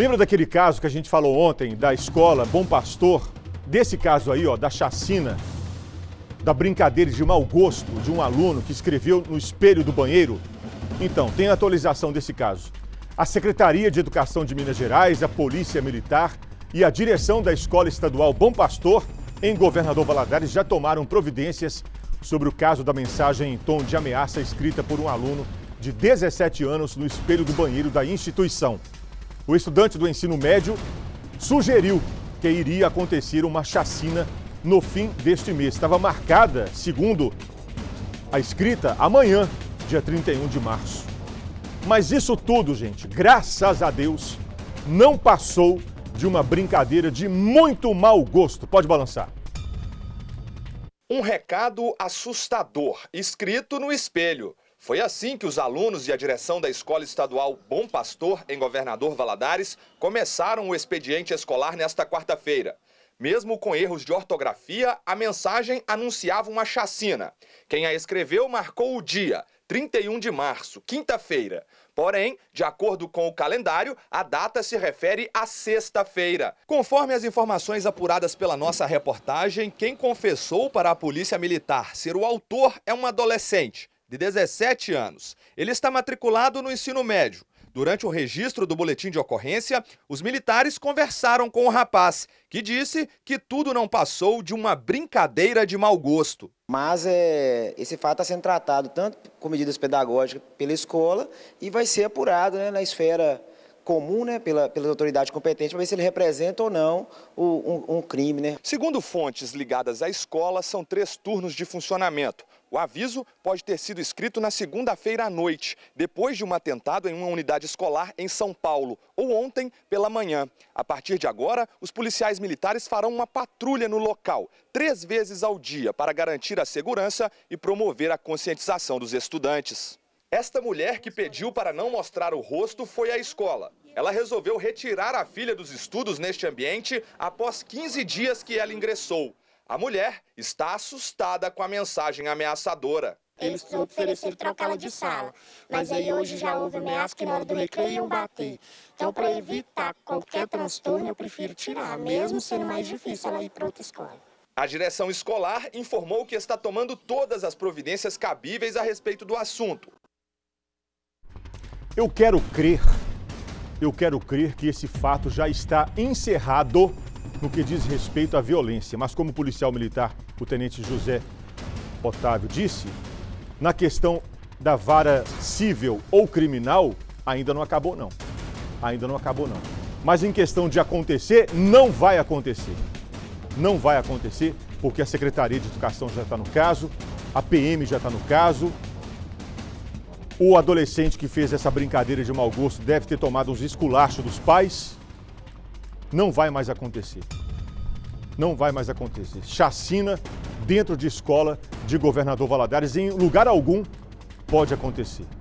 Lembra daquele caso que a gente falou ontem da escola Bom Pastor? Desse caso aí, ó, da chacina, da brincadeira de mau gosto de um aluno que escreveu no espelho do banheiro? Então, tem atualização desse caso. A Secretaria de Educação de Minas Gerais, a Polícia Militar e a direção da Escola Estadual Bom Pastor, em Governador Valadares, já tomaram providências sobre o caso da mensagem em tom de ameaça escrita por um aluno de 17 anos no espelho do banheiro da instituição o estudante do ensino médio sugeriu que iria acontecer uma chacina no fim deste mês. Estava marcada, segundo a escrita, amanhã, dia 31 de março. Mas isso tudo, gente, graças a Deus, não passou de uma brincadeira de muito mau gosto. Pode balançar. Um recado assustador, escrito no espelho. Foi assim que os alunos e a direção da Escola Estadual Bom Pastor, em Governador Valadares, começaram o expediente escolar nesta quarta-feira. Mesmo com erros de ortografia, a mensagem anunciava uma chacina. Quem a escreveu marcou o dia, 31 de março, quinta-feira. Porém, de acordo com o calendário, a data se refere à sexta-feira. Conforme as informações apuradas pela nossa reportagem, quem confessou para a Polícia Militar ser o autor é um adolescente de 17 anos. Ele está matriculado no ensino médio. Durante o registro do boletim de ocorrência, os militares conversaram com o rapaz, que disse que tudo não passou de uma brincadeira de mau gosto. Mas é, esse fato está sendo tratado tanto com medidas pedagógicas pela escola e vai ser apurado né, na esfera comum né, pela, pelas autoridades competentes para ver se ele representa ou não o, um, um crime. Né? Segundo fontes ligadas à escola, são três turnos de funcionamento. O aviso pode ter sido escrito na segunda-feira à noite, depois de um atentado em uma unidade escolar em São Paulo, ou ontem pela manhã. A partir de agora, os policiais militares farão uma patrulha no local, três vezes ao dia, para garantir a segurança e promover a conscientização dos estudantes. Esta mulher que pediu para não mostrar o rosto foi à escola. Ela resolveu retirar a filha dos estudos neste ambiente após 15 dias que ela ingressou. A mulher está assustada com a mensagem ameaçadora. Eles ofereceram trocá-la de sala, mas aí hoje já houve ameaça que na hora do recreio iam bater. Então, para evitar qualquer transtorno, eu prefiro tirar, mesmo sendo mais difícil ela ir para outra escola. A direção escolar informou que está tomando todas as providências cabíveis a respeito do assunto. Eu quero crer eu quero crer que esse fato já está encerrado no que diz respeito à violência, mas como policial militar, o tenente José Otávio disse, na questão da vara civil ou criminal, ainda não acabou não. Ainda não acabou não. Mas em questão de acontecer, não vai acontecer. Não vai acontecer porque a Secretaria de Educação já está no caso, a PM já está no caso, o adolescente que fez essa brincadeira de mau gosto deve ter tomado uns esculachos dos pais. Não vai mais acontecer. Não vai mais acontecer. Chacina dentro de escola de governador Valadares, em lugar algum, pode acontecer.